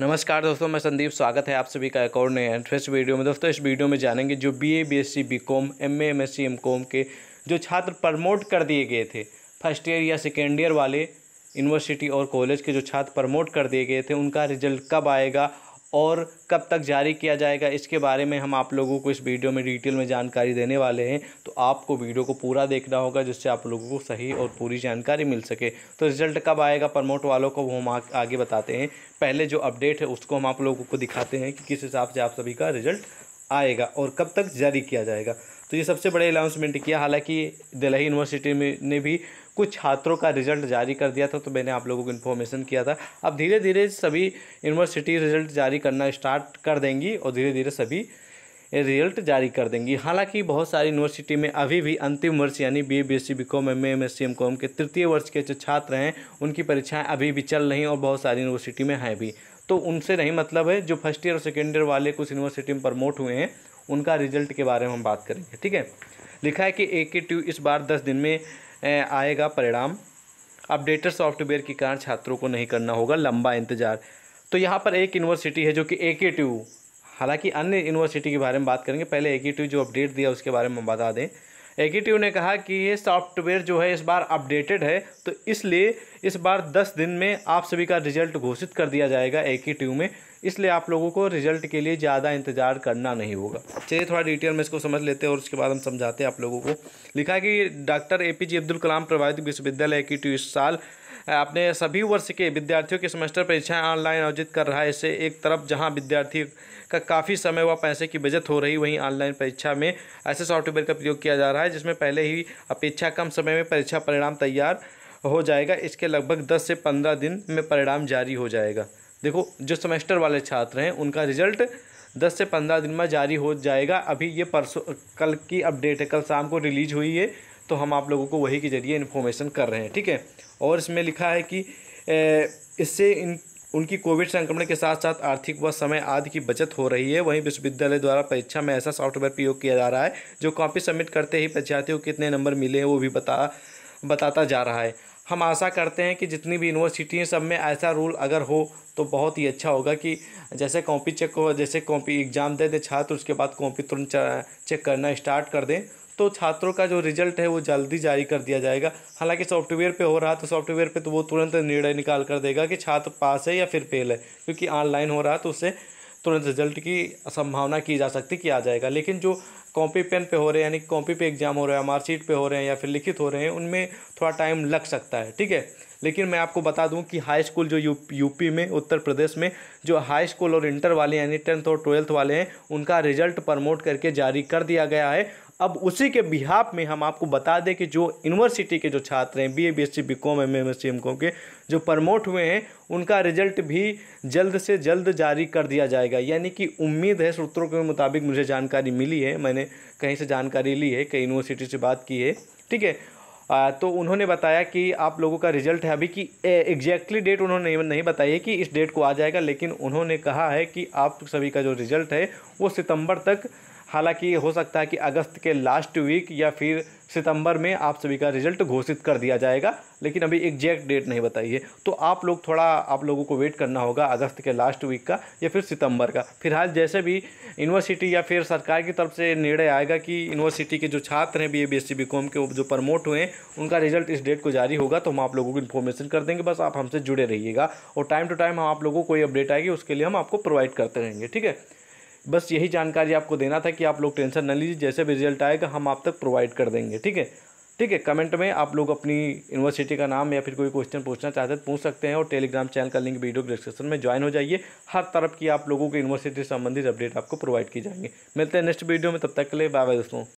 नमस्कार दोस्तों मैं संदीप स्वागत है आप सभी का एक और नए एंट्रेस्ट वीडियो में दोस्तों इस वीडियो में जानेंगे जो BA BSc BCom MA MSc MCom के जो छात्र प्रमोट कर दिए गए थे फर्स्ट ईयर या सेकेंड ईयर वाले यूनिवर्सिटी और कॉलेज के जो छात्र प्रमोट कर दिए गए थे उनका रिजल्ट कब आएगा और कब तक जारी किया जाएगा इसके बारे में हम आप लोगों को इस वीडियो में डिटेल में जानकारी देने वाले हैं तो आपको वीडियो को पूरा देखना होगा जिससे आप लोगों को सही और पूरी जानकारी मिल सके तो रिजल्ट कब आएगा प्रमोट वालों को वो हम आगे बताते हैं पहले जो अपडेट है उसको हम आप लोगों को दिखाते हैं कि किस हिसाब से आप सभी का रिजल्ट आएगा और कब तक जारी किया जाएगा तो ये सबसे बड़े अनाउंसमेंट किया हालांकि दिल्ली यूनिवर्सिटी में ने भी कुछ छात्रों का रिजल्ट जारी कर दिया था तो मैंने आप लोगों को इन्फॉर्मेशन किया था अब धीरे धीरे सभी यूनिवर्सिटी रिजल्ट जारी करना स्टार्ट कर देंगी और धीरे धीरे सभी रिजल्ट जारी कर देंगी हालांकि बहुत सारी यूनिवर्सिटी में अभी भी अंतिम वर्ष यानी B A B S C B Com M M S C M Com के तृतीय वर्ष के जो छात्र हैं उनकी परीक्षाएं अभी भी चल रही और बहुत सारी यूनिवर्सिटी में हैं भी तो उनसे नहीं मतलब है जो फर्स्ट ईयर और सेकेंड ईयर वाले कुछ यूनिवर्सिटी में प्रमोट हुए हैं उनका रिजल्ट के बारे में हम बात करेंगे ठीक है लिखा है कि ए के ट्यू इस बार दस दिन में आएगा परिणाम अपडेटेड सॉफ्टवेयर के कारण छात्रों को नहीं करना होगा लंबा इंतजार तो यहाँ पर एक यूनिवर्सिटी है जो कि ए के हालांकि अन्य यूनिवर्सिटी के बारे में बात करेंगे पहले ए के जो अपडेट दिया उसके बारे में हम बता दें एकीटिव ने कहा कि ये सॉफ्टवेयर जो है इस बार अपडेटेड है तो इसलिए इस बार दस दिन में आप सभी का रिजल्ट घोषित कर दिया जाएगा एकीटिव में इसलिए आप लोगों को रिजल्ट के लिए ज़्यादा इंतजार करना नहीं होगा चलिए थोड़ा डिटेल में इसको समझ लेते हैं और उसके बाद हम समझाते हैं आप लोगों को लिखा कि doctor A P J Abdul Kalam प्रभावित विश्वविद्यालय एकीटिव इस साल अपने सभी वर्ष के विद्यार्थियों की सेमेस्टर परीक्षाएं ऑनलाइन आयोजित कर रहा है इससे एक तरफ जहां विद्यार्थी का काफ़ी समय व पैसे की बचत हो रही वहीं ऑनलाइन परीक्षा में ऐसे सॉफ्टवेयर का प्रयोग किया जा रहा है जिसमें पहले ही अपेक्षा कम समय में परीक्षा परिणाम तैयार हो जाएगा इसके लगभग दस से पंद्रह दिन में परिणाम जारी हो जाएगा देखो जो सेमेस्टर वाले छात्र हैं उनका रिजल्ट दस से पंद्रह दिन में जारी हो जाएगा अभी ये परसों कल की अपडेट है कल शाम को रिलीज हुई है तो हम आप लोगों को वही के ज़रिए इन्फॉर्मेशन कर रहे हैं ठीक है और इसमें लिखा है कि इससे इन उनकी कोविड संक्रमण के साथ साथ आर्थिक व समय आदि की बचत हो रही है वहीं विश्वविद्यालय द्वारा परीक्षा में ऐसा सॉफ्टवेयर प्रयोग किया जा रहा है जो कॉपी सबमिट करते ही परीक्षार्थियों को कितने नंबर मिले हैं वो भी बता बताता जा रहा है हम आशा करते हैं कि जितनी भी यूनिवर्सिटी हैं सब में ऐसा रूल अगर हो तो बहुत ही अच्छा होगा कि जैसे कॉपी चेक हो जैसे कॉपी एग्ज़ाम दे दें छात्र उसके बाद कॉपी तुरंत चेक करना स्टार्ट कर दें तो छात्रों का जो रिजल्ट है वो जल्दी जारी कर दिया जाएगा हालांकि सॉफ्टवेयर पे हो रहा तो सॉफ्टवेयर पे तो वो तुरंत निर्णय निकाल कर देगा कि छात्र पास है या फिर फेल है क्योंकि ऑनलाइन हो रहा तो उससे तुरंत रिजल्ट की संभावना की जा सकती कि आ जाएगा लेकिन जो कॉपी पेन पे हो रहे हैं यानी कॉपी पे एग्ज़ाम हो रहा है मार्कशीट पे हो रहे हैं या फिर लिखित हो रहे हैं उनमें थोड़ा टाइम लग सकता है ठीक है लेकिन मैं आपको बता दूं कि हाई स्कूल जो यू यूपी में उत्तर प्रदेश में जो हाई स्कूल और इंटर वाले यानी टेंथ और ट्वेल्थ वाले हैं उनका रिजल्ट प्रमोट करके जारी कर दिया गया है अब उसी के बिहाफ में हम आपको बता दें कि जो यूनिवर्सिटी के जो छात्र हैं B A B S C B Com M M S C M Com के जो प्रमोट हुए हैं उनका रिजल्ट भी जल्द से जल्द जारी कर दिया जाएगा यानी कि उम्मीद है सूत्रों के मुताबिक मुझे जानकारी मिली है मैंने कहीं से जानकारी ली है कई यूनिवर्सिटी से बात की है ठीक है आ, तो उन्होंने बताया कि आप लोगों का रिजल्ट है अभी कि एग्जैक्टली डेट उन्होंने नहीं बताई है कि इस डेट को आ जाएगा लेकिन उन्होंने कहा है कि आप सभी का जो रिजल्ट है वो सितंबर तक हालांकि हो सकता है कि अगस्त के लास्ट वीक या फिर सितंबर में आप सभी का रिजल्ट घोषित कर दिया जाएगा लेकिन अभी एग्जैक्ट डेट नहीं बताई है तो आप लोग थोड़ा आप लोगों को वेट करना होगा अगस्त के लास्ट वीक का या फिर सितंबर का फिलहाल जैसे भी यूनिवर्सिटी या फिर सरकार की तरफ से निर्णय आएगा कि यूनिवर्सिटी के जो छात्र हैं B A B S C B Com के जो प्रमोट हुए हैं उनका रिजल्ट इस डेट को जारी होगा तो हम आप लोगों को इन्फॉर्मेशन कर देंगे बस आप हमसे जुड़े रहिएगा और टाइम टू टाइम हम आप लोगों को कोई अपडेट आएगी उसके लिए हम आपको प्रोवाइड करते रहेंगे ठीक है बस यही जानकारी आपको देना था कि आप लोग टेंशन न लीजिए जैसे भी रिजल्ट आएगा हम आप तक प्रोवाइड कर देंगे ठीक है ठीक है कमेंट में आप लोग अपनी यूनिवर्सिटी का नाम या फिर कोई क्वेश्चन पूछना चाहते हैं पूछ सकते हैं और टेलीग्राम चैनल का लिंक वीडियो डिस्क्रिप्शन में ज्वाइन हो जाइए हर तरफ की आप लोगों की यूनिवर्सिटी से संबंधित अपडेट आपको प्रोवाइड की जाएंगे मिलते हैं नेक्स्ट वीडियो में तब तक के लिए बाय बाय दोस्तों